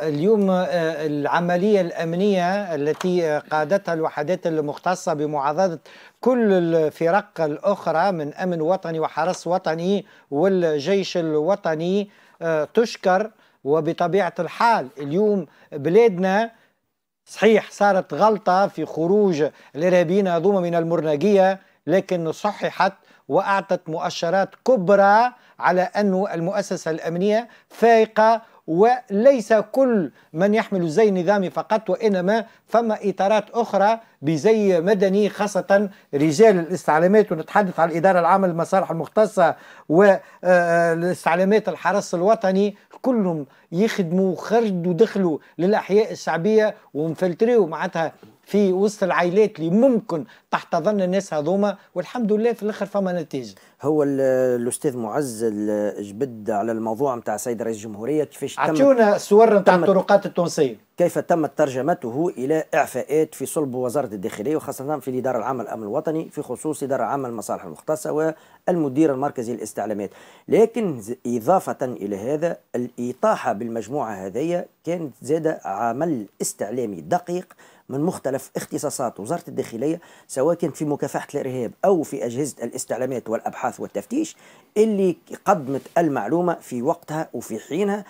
اليوم آه، العملية الأمنية التي قادتها الوحدات المختصة بمعاضدة كل الفرق الأخرى من أمن وطني وحرس وطني والجيش الوطني آه، تشكر وبطبيعة الحال اليوم بلادنا صحيح صارت غلطة في خروج الإرهابيين هذوما من المرنقية لكن صححت وأعطت مؤشرات كبرى على أن المؤسسة الأمنية فايقة وليس كل من يحمل زي نظامي فقط وإنما فما إطارات أخرى بزي مدني خاصة رجال الاستعلامات ونتحدث عن الإدارة العامة للمصالح المختصة والاستعلامات آه، الحرس الوطني كلهم يخدموا خرجوا ودخلوا للأحياء الشعبية ومفلتروا معناتها في وسط العائلات اللي ممكن تحتضن الناس هذوما والحمد لله في الاخر فما نتيجه. هو الاستاذ معز آه، جبد على الموضوع نتاع السيد رئيس الجمهوريه كيفاش اعطونا صور نتاع الطرقات التونسيه. كيف تمت ترجمته الى اعفاءات في صلب وزاره الداخليه وخاصه في الاداره العامه للامن الوطني في خصوص إدارة العامه للمصالح المختصه والمدير المركزي للاستعلامات، لكن اضافه الى هذا الاطاحه بالمجموعه هذه كانت زاد عمل استعلامي دقيق من مختلف اختصاصات وزارة الداخلية سواء كانت في مكافحة الإرهاب أو في أجهزة الاستعلامات والأبحاث والتفتيش اللي قدمت المعلومة في وقتها وفي حينها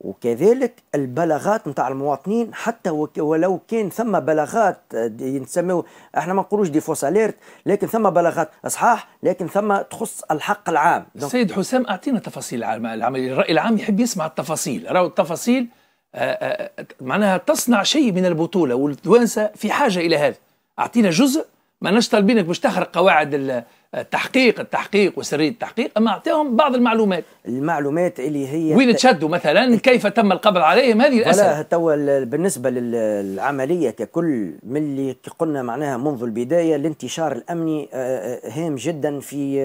وكذلك البلاغات نتاع المواطنين حتى ولو كان ثم بلاغات آه، نسميو احنا ما نقولوش دي فوس اليرت لكن ثم بلاغات اصحاح لكن ثم تخص الحق العام السيد حسام اعطينا تفاصيل العمليه الراي العام يحب يسمع التفاصيل راهو التفاصيل آه، آه، آه، معناها تصنع شيء من البطوله والتوانسه في حاجه الى هذا اعطينا جزء ما ناش طالبينك باش تخرق قواعد التحقيق التحقيق وسريه التحقيق اما اعطيهم بعض المعلومات المعلومات اللي هي وين تشدوا مثلا إيه. كيف تم القبض عليهم هذه الاسئله ولا تو بالنسبه للعمليه ككل من اللي قلنا معناها منذ البدايه الانتشار الامني هام جدا في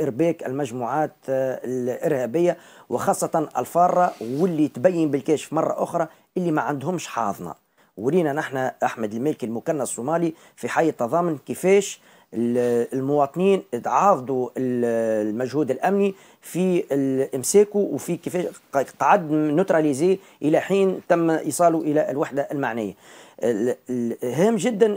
ارباك المجموعات الارهابيه وخاصة الفارة واللي تبين بالكشف مرة أخرى اللي ما عندهمش حاضنة ورينا نحن أحمد المالكي المكنس الصومالي في حي التضامن كيفاش المواطنين تعاضدوا المجهود الامني في امساكه وفي كيفاش قعد نوتراليزي الى حين تم ايصاله الى الوحده المعنيه هام جدا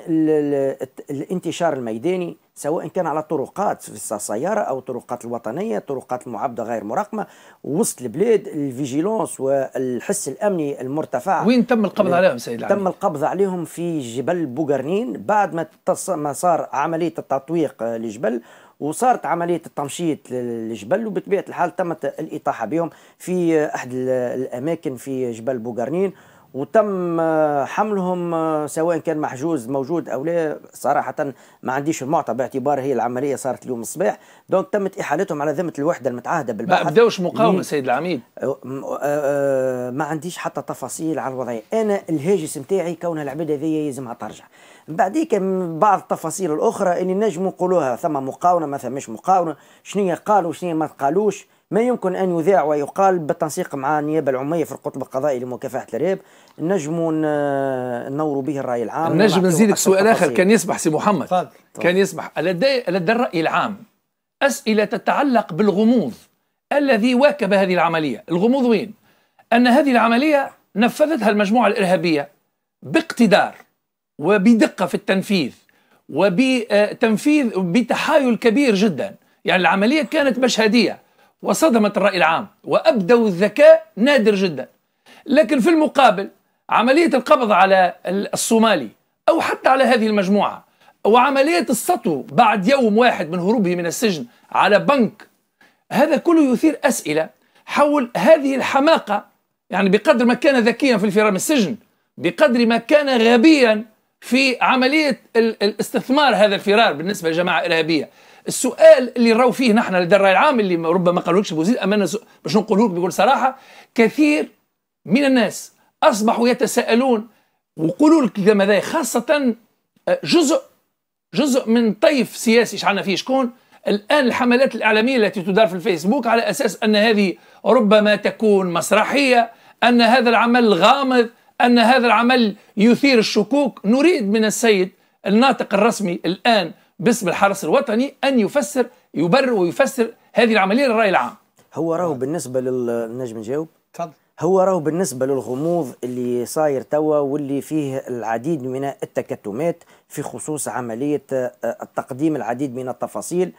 الانتشار الميداني سواء كان على طرقات في السيارة أو الطرقات الوطنية طرقات المعبدة غير مراقمة وسط البلاد الفيجيلونس والحس الأمني المرتفع وين تم القبض عليهم سيد تم القبض عليهم في جبل بوغرنين بعد ما, تص... ما صار عملية التطويق لجبل وصارت عملية التمشيط للجبل وبطبيعة الحال تمت الإطاحة بهم في أحد الأماكن في جبل بوغرنين وتم حملهم آه، سواء كان محجوز موجود او لا صراحه ما عنديش المعطى باعتبار هي العمليه صارت اليوم الصباح دونك تمت احالتهم على ذمه الوحده المتعهده بالبحث ما بداوش مقاومه سيد العميد آه، آه، ما عنديش حتى تفاصيل على الوضعيه انا الهاجس نتاعي كون العباد هذيا يلزمها ترجع بعديك بعض التفاصيل الاخرى اللي نجموا نقولوها ثم مقاومه ما ثمش مقاومه شنو قالوا شنو ما قالوش ما يمكن أن يذاع ويقال بالتنسيق مع النيابة العمومية في القطب القضائي لمكافحة الإرهاب نجم نور به الرأي العام نجم نزيدك سؤال آخر كان يسمح سي محمد طب. كان يسمح لدى لدى الرأي العام أسئلة تتعلق بالغموض الذي واكب هذه العملية الغموض وين؟ أن هذه العملية نفذتها المجموعة الإرهابية باقتدار وبدقة في التنفيذ وبتنفيذ بتحايل كبير جدا يعني العملية كانت مشهدية وصدمت الرأي العام وأبدوا الذكاء نادر جدا لكن في المقابل عملية القبض على الصومالي أو حتى على هذه المجموعة وعملية السطو بعد يوم واحد من هروبه من السجن على بنك هذا كله يثير أسئلة حول هذه الحماقة يعني بقدر ما كان ذكيا في الفرار من السجن بقدر ما كان غبيا في عملية الاستثمار هذا الفرار بالنسبة لجماعة إرهابية السؤال اللي راو فيه نحن لدى الراي العام اللي ربما قالوش اما انا باش نقوله لك بكل صراحه كثير من الناس اصبحوا يتساءلون وقولوا لك ماذا خاصه آه، جزء جزء من طيف سياسي شعلنا فيه شكون الان الحملات الاعلاميه التي تدار في الفيسبوك على اساس ان هذه ربما تكون مسرحيه ان هذا العمل غامض ان هذا العمل يثير الشكوك نريد من السيد الناطق الرسمي الان باسم الحرس الوطني ان يفسر يبرر ويفسر هذه العمليه للراي العام هو راهو بالنسبه للنجم نجاوب تفضل هو راهو بالنسبه للغموض اللي صاير توا واللي فيه العديد من التكتمات في خصوص عمليه آه، التقديم العديد من التفاصيل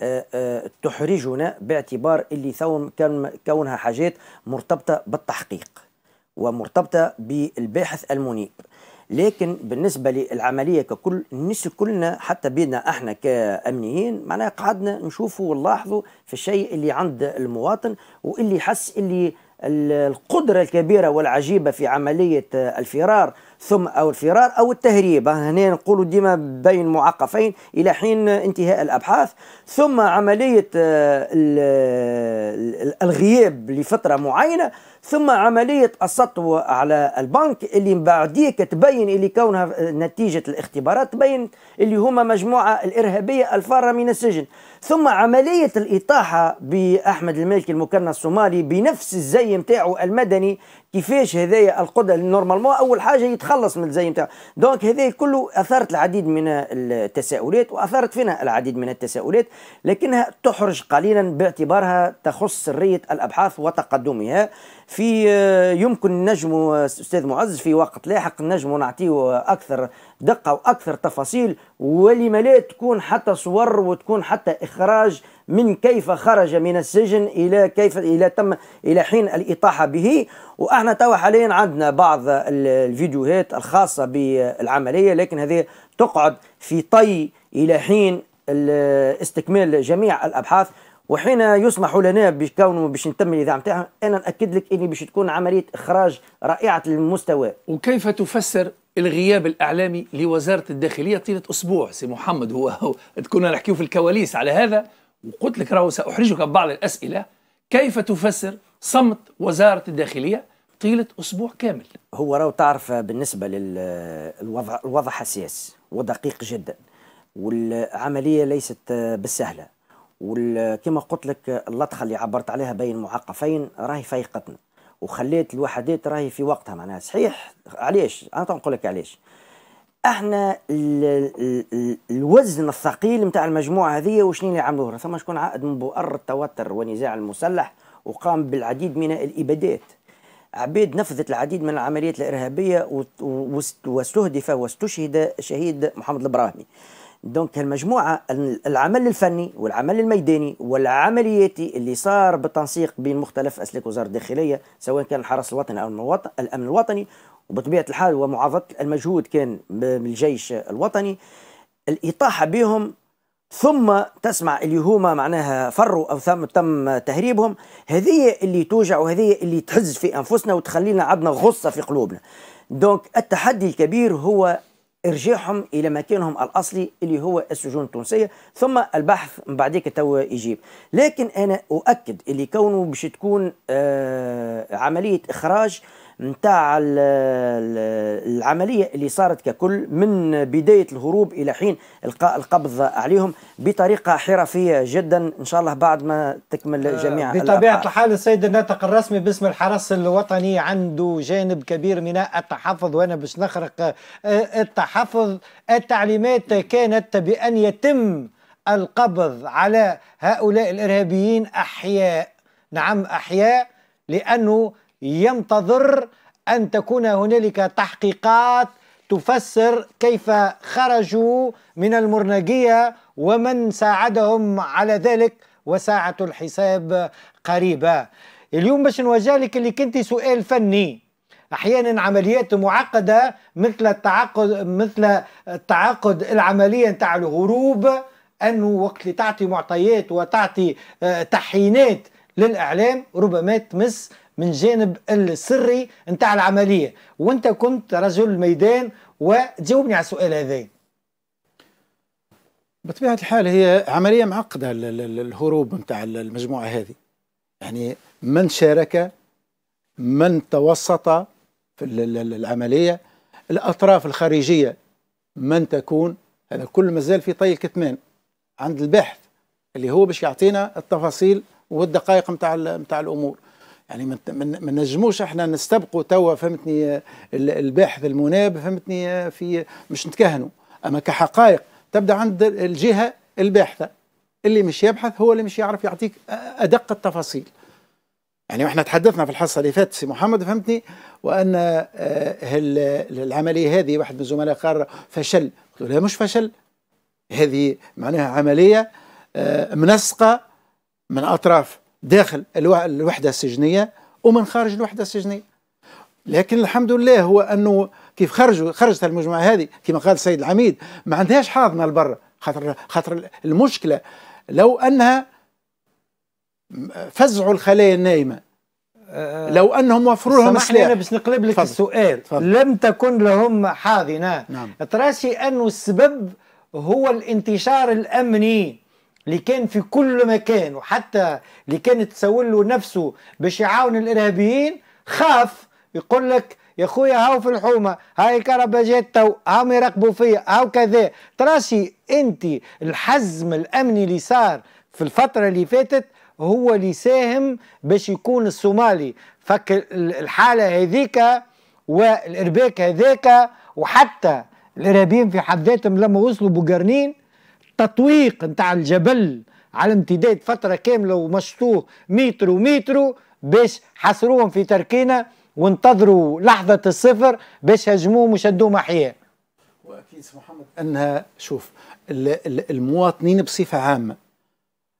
آه، آه، تحرجنا باعتبار اللي ثون كونها حاجات مرتبطه بالتحقيق ومرتبطه بالباحث المنيب لكن بالنسبة للعملية ككل الناس كلنا حتى بينا احنا كأمنيين معناها قعدنا نشوفوا ونلاحظوا في الشيء اللي عند المواطن واللي حس اللي القدرة الكبيرة والعجيبة في عملية الفرار ثم او الفرار او التهريب هنا نقولوا ديما بين معقفين الى حين انتهاء الابحاث ثم عمليه آه، الغياب لفتره معينه ثم عملية السطو على البنك اللي بعديك تبين اللي كونها آه، نتيجة الاختبارات تبين اللي هما مجموعة الإرهابية الفارة من السجن ثم عملية الإطاحة بأحمد الملك المكنى الصومالي بنفس الزي متاعه المدني كيفاش هذايا القدره نورمالمون اول حاجه يتخلص من الزي نتاعو دونك هذايا كله اثارت العديد من التساؤلات واثارت فينا العديد من التساؤلات لكنها تحرج قليلا باعتبارها تخص سريه الابحاث وتقدمها في آه، يمكن نجم آه، استاذ معز في وقت لاحق نجم نعطيه اكثر دقه واكثر تفاصيل ولما لا تكون حتى صور وتكون حتى اخراج من كيف خرج من السجن الى كيف الى تم الى حين الاطاحه به واحنا توا حاليا عندنا بعض الفيديوهات الخاصه بالعمليه لكن هذه تقعد في طي الى حين استكمال جميع الابحاث وحين يسمح لنا بكونه باش نتم الاذاعه نتاعها انا ناكد لك اني باش تكون عمليه اخراج رائعه المستوى. وكيف تفسر الغياب الاعلامي لوزاره الداخليه طيله اسبوع سي محمد هو, هو تكون نحكيو في الكواليس على هذا وقلت لك راهو سأحرجك ببعض الأسئلة كيف تفسر صمت وزارة الداخلية طيلة أسبوع كامل هو راهو تعرف بالنسبة للوضع الوضع حساس ودقيق جدا والعملية ليست بالسهلة وكما قلت لك اللطخة اللي عبرت عليها بين معقفين راهي فايقتنا وخليت الوحدات راهي في وقتها معناها صحيح علاش انا نقول لك علاش احنا الوزن الثقيل نتاع المجموعه هذه وشنو اللي عملوه ثم شكون عقد من بؤر التوتر والنزاع المسلح وقام بالعديد من الابادات عبيد نفذت العديد من العمليات الارهابيه واستهدف واستشهد شهيد محمد البراهمي دونك المجموعة العمل الفني والعمل الميداني والعملياتي اللي صار بالتنسيق بين مختلف أسلاك وزارة الداخلية سواء كان الحرس الوطني أو الوطن الأمن الوطني وبطبيعة الحال ومعاضدة المجهود كان من الجيش الوطني الإطاحة بهم ثم تسمع اللي هما معناها فروا او ثم تم تهريبهم هذه اللي توجع وهذه اللي تهز في انفسنا وتخلينا عندنا غصه في قلوبنا دونك التحدي الكبير هو ارجاعهم الى مكانهم الاصلي اللي هو السجون التونسيه ثم البحث من بعديك توا يجيب لكن انا اؤكد اللي كونه باش تكون آه عمليه اخراج نتاع العملية اللي صارت ككل من بداية الهروب إلى حين إلقاء القبض عليهم بطريقة حرفية جدا إن شاء الله بعد ما تكمل آه، جميع بطبيعة الحال السيد الناطق الرسمي باسم الحرس الوطني عنده جانب كبير من التحفظ وأنا باش نخرق آه، التحفظ التعليمات كانت بأن يتم القبض على هؤلاء الإرهابيين أحياء نعم أحياء لأنه ينتظر أن تكون هنالك تحقيقات تفسر كيف خرجوا من المرنقية ومن ساعدهم على ذلك وساعة الحساب قريبة اليوم باش نوجه لك اللي كنت سؤال فني احيانا عمليات معقده مثل التعاقد مثل التعاقد العمليه نتاع الهروب انه وقت اللي تعطي معطيات وتعطي آه، تحينات للاعلام ربما تمس من جانب السري نتاع العمليه وانت كنت رجل ميدان وجاوبني على السؤال هذا بطبيعه الحال هي عمليه معقده الهروب نتاع المجموعه هذه يعني من شارك من توسط في العمليه الاطراف الخارجيه من تكون هذا كل مازال في طي الكتمان عند الباحث اللي هو باش يعطينا التفاصيل والدقائق نتاع نتاع الامور يعني ما نجموش احنا نستبقوا توا فهمتني الباحث المناب فهمتني في مش نتكهنوا اما كحقائق تبدا عند الجهه الباحثه اللي مش يبحث هو اللي مش يعرف يعطيك ادق التفاصيل يعني احنا تحدثنا في الحصه اللي فاتت سي محمد فهمتني وان آه، العمليه هذه واحد من الزملاء قال فشل قلت له لا مش فشل هذه معناها عمليه آه، منسقه من اطراف داخل الوحدة السجنية ومن خارج الوحدة السجنية لكن الحمد لله هو أنه كيف خرجوا خرجت المجموعة هذه كما قال السيد العميد ما عندهاش حاضنة لبرا خاطر خاطر المشكلة لو أنها فزعوا الخلايا النايمة آه، لو انهم وفروا لهم سلاح انا بس نقلب لك فضل. السؤال فضل. لم تكن لهم حاضنه نعم. تراسي انه السبب هو الانتشار الامني اللي كان في كل مكان وحتى اللي كان تسول له نفسه باش يعاون الارهابيين خاف يقول لك يا خويا هاو في الحومه هاي الكهرباء جات تو هاو يراقبوا فيا هاو كذا تراسي انت الحزم الامني اللي صار في الفتره اللي فاتت هو اللي ساهم باش يكون الصومالي فك الحاله هذيك والارباك هذاك وحتى الارهابيين في حد ذاتهم لما وصلوا بقرنين تطويق نتاع الجبل على امتداد فتره كامله ومشطوه متر ومتر باش حصروهم في تركينا وانتظروا لحظه الصفر باش هجموهم وشدوهم احياء. واكيد محمد انها شوف المواطنين بصفه عامه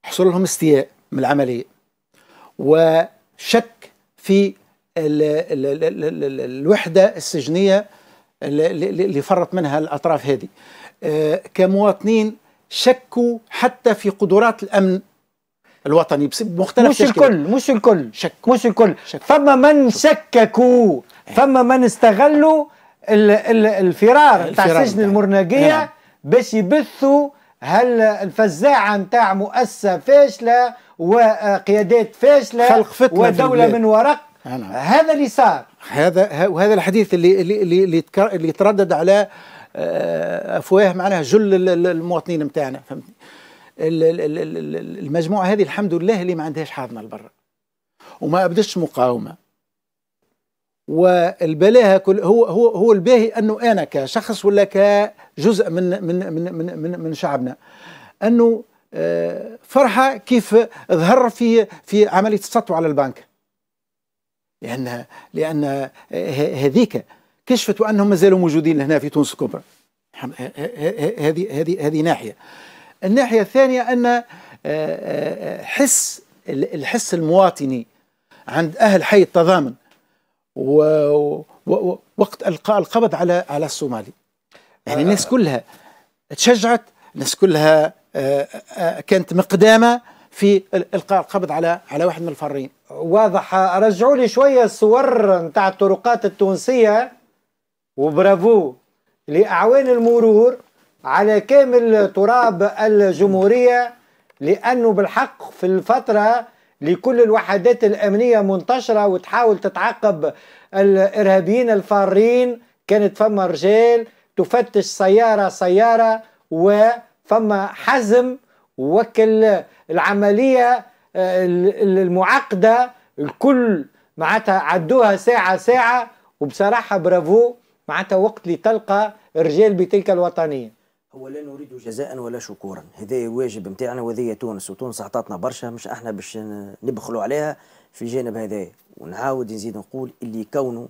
حصل لهم استياء من العمليه وشك في الوحده السجنيه اللي فرط منها الاطراف هذه آه، كمواطنين شكوا حتى في قدرات الامن الوطني بمختلف مش تشكيلات. الكل مش الكل شكوا. مش الكل شكوا. فما من شككوا إيه. فما من استغلوا الـ الـ الفرار تاع سجن المرناقيه نعم. باش يبثوا هالفزاعه نتاع مؤسسه فاشله وقيادات فاشله خلق فتنه ودوله من ورق نعم. هذا اللي صار هذا وهذا الحديث اللي اللي اللي, اللي تردد على آه، افواه معناها جل المواطنين نتاعنا فهمتني المجموعه هذه الحمد لله اللي ما عندهاش حاضنه لبرا وما ابدش مقاومه والبلاها كل هو هو هو الباهي انه انا كشخص ولا كجزء من من من من من, من شعبنا انه آه، فرحه كيف ظهر في في عمليه السطو على البنك لان لان آه، هذيك كشفت وانهم مازالوا موجودين هنا في تونس الكبرى نعم، هذه هذه هذه ناحيه الناحيه الثانيه ان آه، آه، آه، حس الحس المواطني عند اهل حي التضامن ووقت القاء القبض على على الصومالي يعني الناس كلها تشجعت الناس كلها كانت مقدامه في القاء القبض على على واحد من الفارين واضح رجعوا لي شويه الصور نتاع الطرقات التونسيه وبرافو لأعوان المرور على كامل تراب الجمهورية لأنه بالحق في الفترة لكل الوحدات الأمنية منتشرة وتحاول تتعقب الإرهابيين الفارين كانت فما رجال تفتش سيارة سيارة وفما حزم وكل العملية المعقدة الكل معناتها عدوها ساعة ساعة وبصراحة برافو معناتها وقت اللي تلقى بتلك الوطنيه هو لا نريد جزاء ولا شكورا هذا واجب نتاعنا وهذه تونس وتونس عطاتنا برشا مش احنا باش نبخلوا عليها في الجانب هذا ونعاود نزيد نقول اللي كونه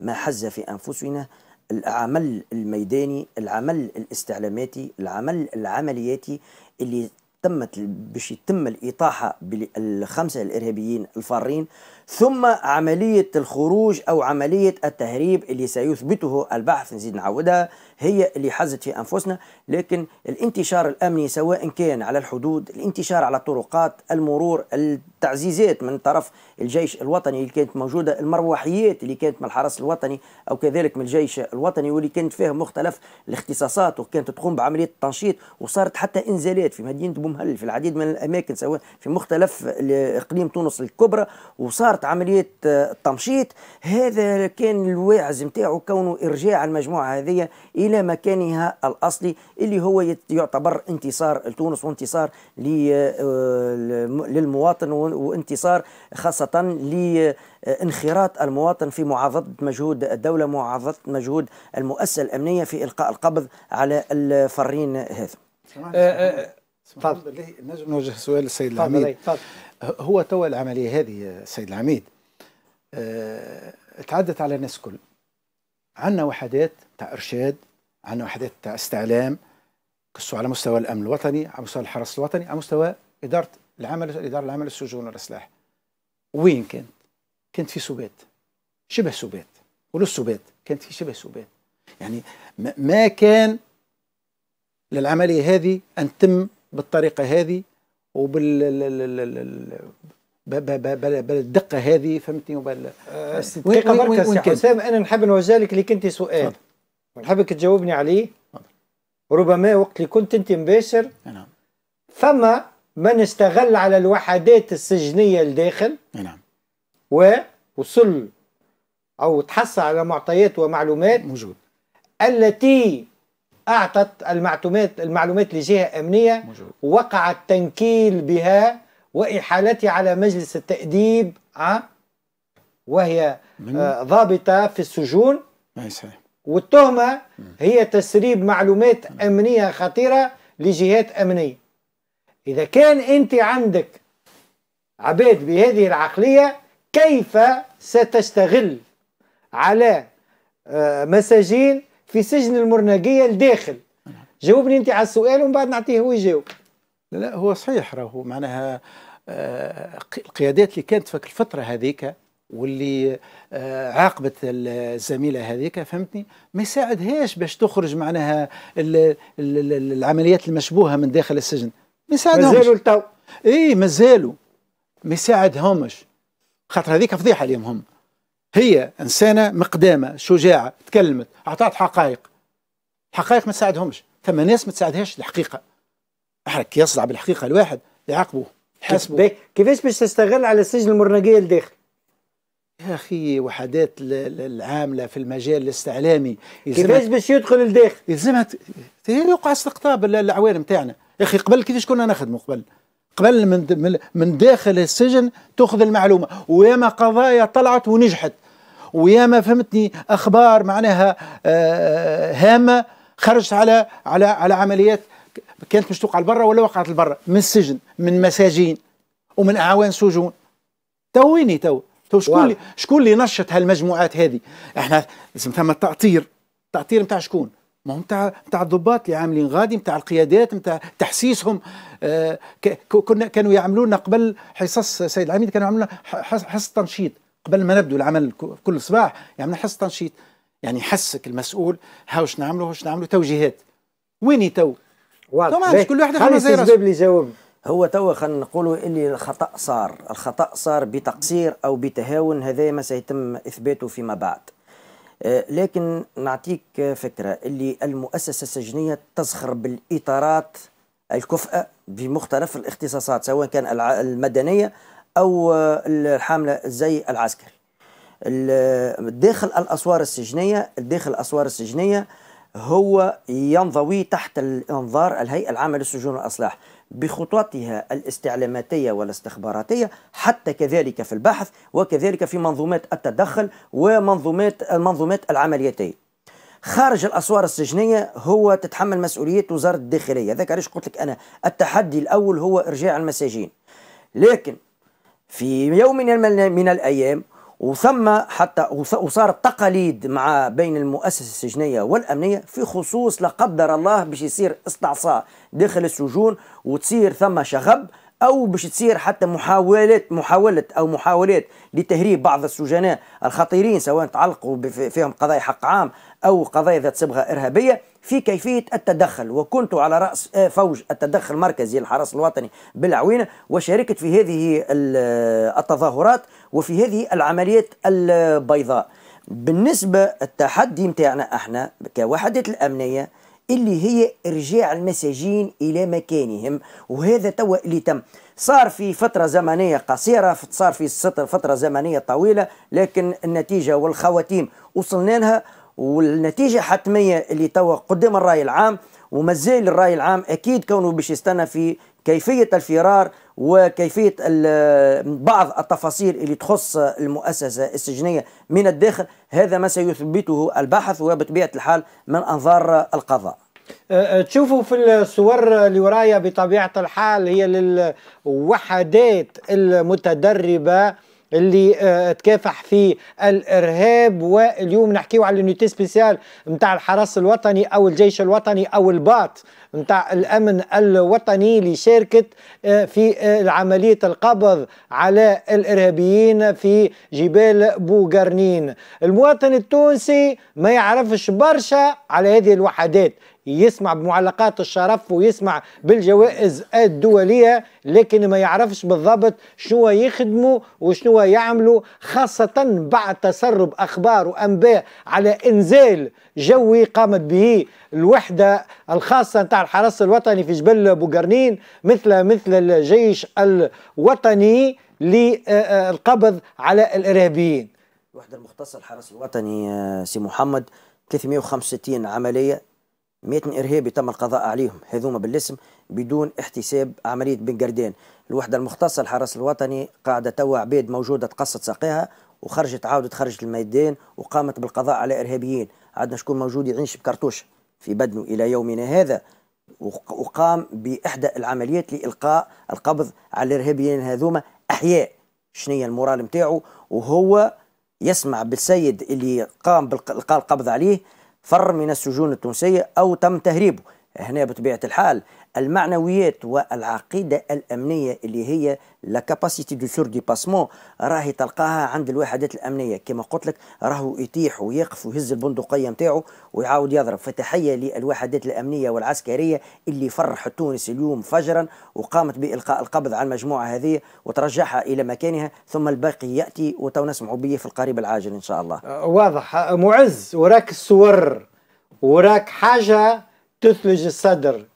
ما حز في انفسنا العمل الميداني العمل الاستعلاماتي العمل العملياتي اللي تمت باش يتم الإطاحة بالخمسة الإرهابيين الفارين ثم عملية الخروج أو عملية التهريب اللي سيثبته البحث نزيد نعودها هي اللي حزت في أنفسنا لكن الانتشار الأمني سواء كان على الحدود الانتشار على الطرقات المرور التعزيزات من طرف الجيش الوطني اللي كانت موجودة المروحيات اللي كانت من الحرس الوطني أو كذلك من الجيش الوطني واللي كانت فيها مختلف الاختصاصات وكانت تقوم بعملية التنشيط وصارت حتى إنزالات في مدينة ابو في العديد من الاماكن سواء في مختلف اقليم تونس الكبرى وصارت عمليه آه، التمشيط هذا كان الواعز نتاعو كونه ارجاع المجموعه هذه الى مكانها الاصلي اللي هو يعتبر انتصار لتونس وانتصار آه، للمواطن وانتصار خاصه ل آه، انخراط المواطن في معاضدة مجهود الدولة معاضدة مجهود المؤسسة الأمنية في إلقاء القبض على الفرين هذا تفضل نجم نوجه سؤال للسيد العميد طبعاً. هو توا العمليه هذه السيد العميد أه تعدت على الناس الكل عندنا وحدات تاع ارشاد عندنا وحدات تاع استعلام قصوا على مستوى الامن الوطني على مستوى الحرس الوطني على مستوى اداره العمل الاداره العمل السجون والاسلاح وين كانت؟ كانت في سبات شبه سبات وللسبات كانت في شبه سبات يعني ما كان للعمليه هذه ان تتم بالطريقه هذه وبال بالدقه هذه فهمتني وبال آه، دقيقه بركه يا حسام انا نحب نوجه لك اللي كنت سؤال ونحبك تجاوبني عليه ربما وقت اللي كنت انت مباشر نعم فما من استغل على الوحدات السجنيه الداخل نعم ووصل او تحصل على معطيات ومعلومات موجود التي أعطت المعلومات المعلومات لجهة أمنية موجود. وقع التنكيل بها وإحالتها على مجلس التأديب آه، وهي آه، ضابطة في السجون صحيح والتهمة هي تسريب معلومات أمنية خطيرة لجهات أمنية إذا كان أنت عندك عباد بهذه العقلية كيف ستشتغل على آه، مساجين في سجن المرناقيه لداخل جاوبني انت على السؤال ومن بعد نعطيه هو يجاوب لا هو صحيح راهو معناها آه، القيادات اللي كانت في الفتره هذيك واللي آه، عاقبت الزميله هذيك فهمتني ما يساعدهاش باش تخرج معناها العمليات المشبوهه من داخل السجن ما يساعدهمش مازالوا التو اي مازالوا ما يساعدهمش خاطر هذيك فضيحه اليوم هم هي انسانه مقدامه شجاعه تكلمت اعطت حقائق حقائق ما تساعدهمش ثم ناس ما تساعدهاش الحقيقه احنا كي يصدع بالحقيقه الواحد يعاقبه حسبه كيفاش باش تستغل على السجن المرنقيه الداخل يا اخي وحدات العامله في المجال الاستعلامي كيفاش باش يدخل الداخل يلزمها ت... يوقع استقطاب العوالم تاعنا يا اخي قبل كيفاش كنا نخدموا قبل قبل من من داخل السجن تاخذ المعلومه وياما قضايا طلعت ونجحت وياما فهمتني اخبار معناها آه، هامه خرجت على على على عمليات كانت مش توقع لبرا ولا وقعت لبرا من السجن من مساجين ومن اعوان سجون تو ويني تو تو شكون اللي شكون اللي نشط هالمجموعات هذه احنا لازم ثم التأطير التأطير نتاع شكون ما هم تاع الضباط اللي عاملين غادي تاع القيادات تاع تحسيسهم آه كنا كانوا يعملوا لنا قبل حصص سيد العميد كانوا يعملوا حصص تنشيط قبل ما نبدو العمل كل صباح يعملنا حصص تنشيط يعني يحسك المسؤول ها واش نعملوا واش نعملوا توجيهات وين تو طبعا كل واحد خلي زي السبب اللي جاوب هو توا خلينا نقولوا اللي الخطا صار الخطا صار بتقصير او بتهاون هذا ما سيتم اثباته فيما بعد آه، لكن نعطيك فكرة اللي المؤسسة السجنية تزخر بالإطارات الكفأة بمختلف الاختصاصات سواء كان المدنية أو آه، الحاملة زي العسكري داخل الأسوار السجنية داخل الأسوار السجنية هو ينضوي تحت الانظار الهيئة العامة للسجون والأصلاح بخططها الاستعلاماتية والاستخباراتية حتى كذلك في البحث وكذلك في منظومات التدخل ومنظومات المنظومات العملياتية خارج الاسوار السجنيه هو تتحمل مسؤوليه وزاره الداخليه ذاك علاش قلت لك انا التحدي الاول هو ارجاع المساجين لكن في يوم من الايام وثم حتى وصارت تقاليد مع بين المؤسسه السجنيه والامنيه في خصوص لا قدر الله باش يصير استعصاء داخل السجون وتصير ثم شغب او باش تصير حتى محاولات محاوله او محاولات لتهريب بعض السجناء الخطيرين سواء تعلقوا فيهم قضايا حق عام او قضايا ذات صبغه ارهابيه في كيفيه التدخل وكنت على راس فوج التدخل المركزي للحرس الوطني بالعوينه وشاركت في هذه التظاهرات وفي هذه العمليات البيضاء بالنسبة التحدي متاعنا احنا كوحدات الأمنية اللي هي إرجاع المساجين إلى مكانهم وهذا توا اللي تم صار في فترة زمنية قصيرة صار في فترة زمنية طويلة لكن النتيجة والخواتيم وصلنا لها والنتيجة حتمية اللي توا قدام الرأي العام ومازال الرأي العام أكيد كونه باش يستنى في كيفية الفرار وكيفية بعض التفاصيل اللي تخص المؤسسة السجنية من الداخل هذا ما سيثبته البحث وبطبيعة الحال من أنظار القضاء أه، أه، تشوفوا في الصور اللي ورايا بطبيعة الحال هي للوحدات المتدربة اللي اه تكافح في الارهاب واليوم نحكيو على اليونيتي سبيسيال نتاع الحرس الوطني او الجيش الوطني او الباط نتاع الامن الوطني اللي شاركت اه في اه عمليه القبض على الارهابيين في جبال بوقرنين المواطن التونسي ما يعرفش برشا على هذه الوحدات يسمع بمعلقات الشرف ويسمع بالجوائز الدولية لكن ما يعرفش بالضبط شنو يخدموا وشنو يعملوا خاصة بعد تسرب أخبار وأنباء على إنزال جوي قامت به الوحدة الخاصة نتاع الحرس الوطني في جبل بوقرنين مثل مثل الجيش الوطني للقبض على الإرهابيين الوحدة المختصة الحرس الوطني آه، سي محمد 365 عملية مئة إرهابي تم القضاء عليهم هذوما بالاسم بدون احتساب عملية بن قردان الوحدة المختصة الحرس الوطني قاعدة توا عباد موجودة تقصت ساقيها وخرجت عاودت خرجت الميدان وقامت بالقضاء على إرهابيين عندنا شكون موجود يعيش بكرتوش في بدنه إلى يومنا هذا وقام بإحدى العمليات لإلقاء القبض على الإرهابيين هذوما أحياء شنية المورال متاعه وهو يسمع بالسيد اللي قام بالقاء القبض عليه فر من السجون التونسية أو تم تهريبه هنا بطبيعة الحال المعنويات والعقيدة الأمنية اللي هي لا كاباسيتي دو سور ديباسمون راهي تلقاها عند الوحدات الأمنية كما قلت لك راهو يطيح ويقف ويهز البندقية نتاعو ويعاود يضرب فتحية للوحدات الأمنية والعسكرية اللي فرحت تونس اليوم فجرا وقامت بإلقاء القبض على المجموعة هذه وترجعها إلى مكانها ثم الباقي يأتي وتو نسمعوا به في القريب العاجل إن شاء الله أه، واضح أه، معز وراك الصور وراك حاجة تثلج الصدر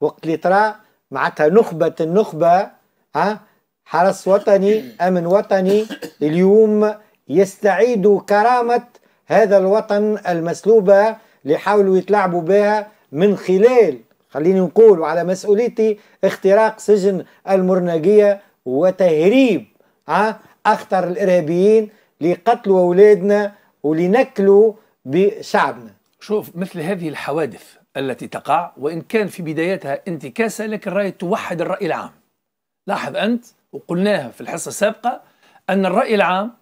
وقت اللي ترى معناتها نخبة النخبة ها حرس وطني أمن وطني اليوم يستعيد كرامة هذا الوطن المسلوبة اللي حاولوا يتلاعبوا بها من خلال خليني نقول وعلى مسؤوليتي اختراق سجن المرناقية وتهريب ها أخطر الإرهابيين اللي قتلوا أولادنا ولنكلوا بشعبنا شوف مثل هذه الحوادث التي تقع وإن كان في بدايتها انتكاسة لكن الرأي توحد الرأي العام لاحظ أنت وقلناها في الحصة السابقة أن الرأي العام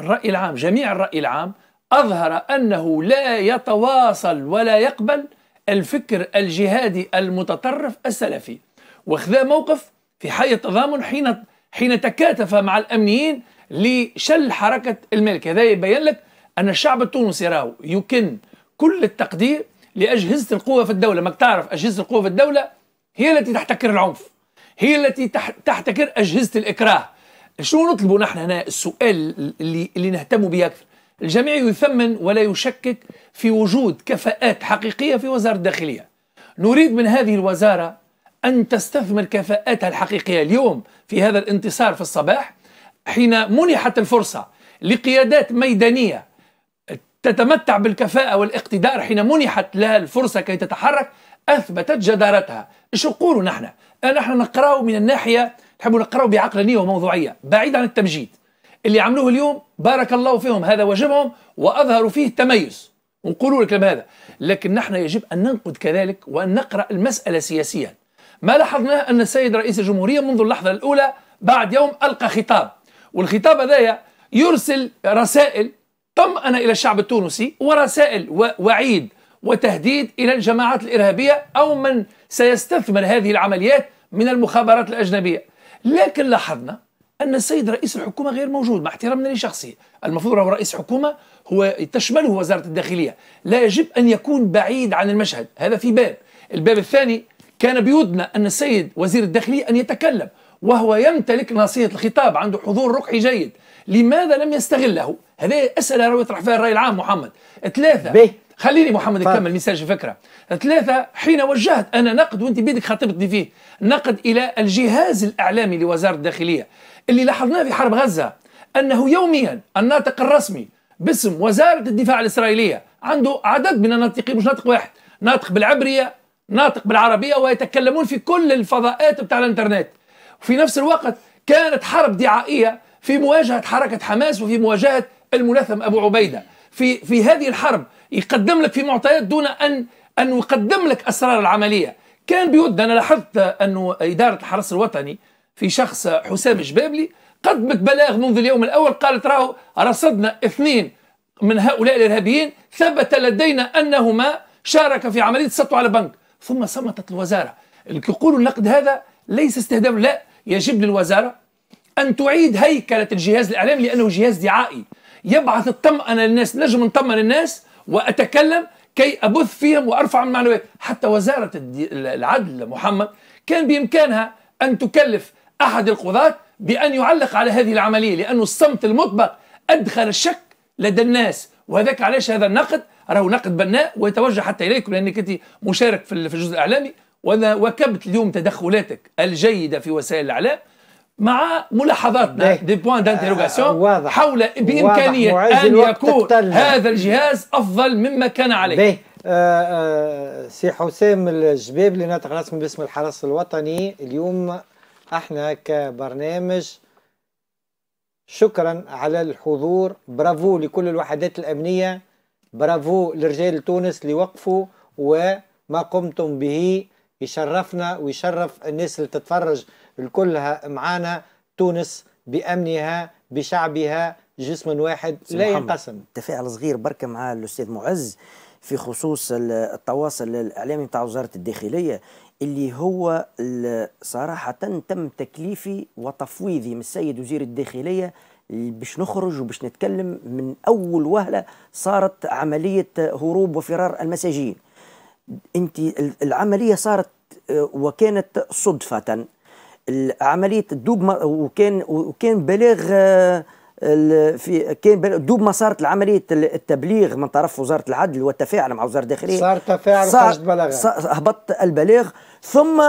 الرأي العام جميع الرأي العام أظهر أنه لا يتواصل ولا يقبل الفكر الجهادي المتطرف السلفي وخذا موقف في حي التضامن حين حين تكاتف مع الأمنيين لشل حركة الملك هذا يبين لك أن الشعب التونسي راهو يكن كل التقدير لاجهزه القوه في الدوله ما تعرف اجهزه القوه في الدوله هي التي تحتكر العنف هي التي تحتكر اجهزه الاكراه شو نطلبوا نحن هنا السؤال اللي اللي نهتم به اكثر الجميع يثمن ولا يشكك في وجود كفاءات حقيقيه في وزاره الداخليه نريد من هذه الوزاره ان تستثمر كفاءاتها الحقيقيه اليوم في هذا الانتصار في الصباح حين منحت الفرصه لقيادات ميدانيه تتمتع بالكفاءة والاقتدار حين منحت لها الفرصة كي تتحرك أثبتت جدارتها إيش نقولوا نحن؟ آه، نحن نقرأه من الناحية نحب نقرأه بعقلانية وموضوعية بعيد عن التمجيد اللي عملوه اليوم بارك الله فيهم هذا واجبهم وأظهروا فيه التميز ونقولوا لك هذا لكن نحن يجب أن ننقد كذلك وأن نقرأ المسألة سياسيا ما لاحظناه أن السيد رئيس الجمهورية منذ اللحظة الأولى بعد يوم ألقى خطاب والخطاب هذا يرسل رسائل طمأن إلى الشعب التونسي ورسائل ووعيد وتهديد إلى الجماعات الإرهابية أو من سيستثمر هذه العمليات من المخابرات الأجنبية لكن لاحظنا أن السيد رئيس الحكومة غير موجود مع احترامنا لشخصه المفروض هو رئيس حكومة هو تشمله وزارة الداخلية لا يجب أن يكون بعيد عن المشهد هذا في باب الباب الثاني كان بيودنا أن السيد وزير الداخلية أن يتكلم وهو يمتلك ناصية الخطاب عنده حضور ركحي جيد لماذا لم يستغله هذه أسئلة لو يطرح فيها الرأي العام محمد ثلاثة بيه. خليني محمد يكمل مثال الفكرة ثلاثة حين وجهت أنا نقد وأنت بيدك خاطبتني فيه نقد إلى الجهاز الإعلامي لوزارة الداخلية اللي لاحظناه في حرب غزة أنه يوميا الناطق الرسمي باسم وزارة الدفاع الإسرائيلية عنده عدد من الناطقين مش ناطق واحد ناطق بالعبرية ناطق بالعربية ويتكلمون في كل الفضاءات بتاع الانترنت في نفس الوقت كانت حرب دعائية في مواجهة حركة حماس وفي مواجهة الملثم أبو عبيدة في في هذه الحرب يقدم لك في معطيات دون أن أن يقدم لك أسرار العملية كان بيود أنا لاحظت أنه إدارة الحرس الوطني في شخص حسام الجبابلي قدمت بلاغ منذ اليوم الأول قالت راهو رصدنا اثنين من هؤلاء الإرهابيين ثبت لدينا أنهما شارك في عملية سطو على بنك ثم صمتت الوزارة اللي يقولوا النقد هذا ليس استهداف لا يجب للوزارة أن تعيد هيكلة الجهاز الإعلامي لأنه جهاز دعائي يبعث الطمأنة للناس نجم نطمن الناس وأتكلم كي أبث فيهم وأرفع من المعنويات حتى وزارة العدل محمد كان بإمكانها أن تكلف أحد القضاة بأن يعلق على هذه العملية لأن الصمت المطبق أدخل الشك لدى الناس وهذاك علاش هذا النقد راهو نقد بناء ويتوجه حتى إليكم لأنك أنت مشارك في الجزء الإعلامي وكبت اليوم تدخلاتك الجيدة في وسائل الإعلام مع ملاحظاتنا إيه. دي بوان دانتيروغاسيون آه، حول بإمكانية أن يكون تقتلنا. هذا الجهاز أفضل مما كان عليه آه آه سي حسام الجباب اللي ناطق رسمي باسم الحرس الوطني اليوم احنا كبرنامج شكرا على الحضور برافو لكل الوحدات الامنيه برافو لرجال تونس اللي وقفوا وما قمتم به يشرفنا ويشرف الناس اللي تتفرج الكلها معانا تونس بأمنها بشعبها جسم واحد لا ينقسم تفاعل صغير بركة مع الأستاذ معز في خصوص التواصل الإعلامي بتاع وزارة الداخلية اللي هو صراحة تم تكليفي وتفويضي من السيد وزير الداخلية باش نخرج وباش نتكلم من أول وهلة صارت عملية هروب وفرار المساجين انت العمليه صارت آه، وكانت صدفه عمليه الدوب وكان وكان بلاغ آه، في كان دوب ما صارت عمليه التبليغ من طرف وزاره العدل والتفاعل مع وزاره الداخليه صار تفاعل صار بلاغ هبط البلاغ ثم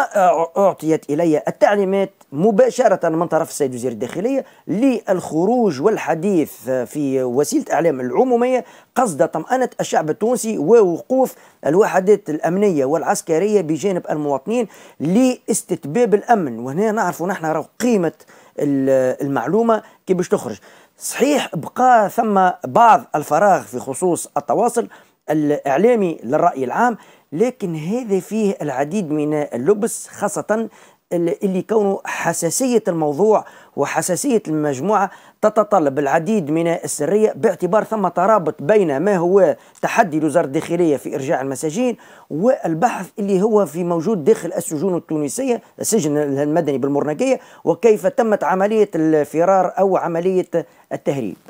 اعطيت الي التعليمات مباشره من طرف السيد وزير الداخليه للخروج والحديث في وسيله اعلام العموميه قصد طمانه الشعب التونسي ووقوف الوحدات الامنيه والعسكريه بجانب المواطنين لاستتباب الامن وهنا نعرف نحن قيمه المعلومه كي باش تخرج صحيح بقى ثم بعض الفراغ في خصوص التواصل الإعلامي للرأي العام لكن هذا فيه العديد من اللبس خاصة اللي كونه حساسية الموضوع وحساسية المجموعة تتطلب العديد من السرية باعتبار ثم ترابط بين ما هو تحدي الوزارة الداخلية في إرجاع المساجين والبحث اللي هو في موجود داخل السجون التونسية السجن المدني بالمرنقية وكيف تمت عملية الفرار أو عملية التهريب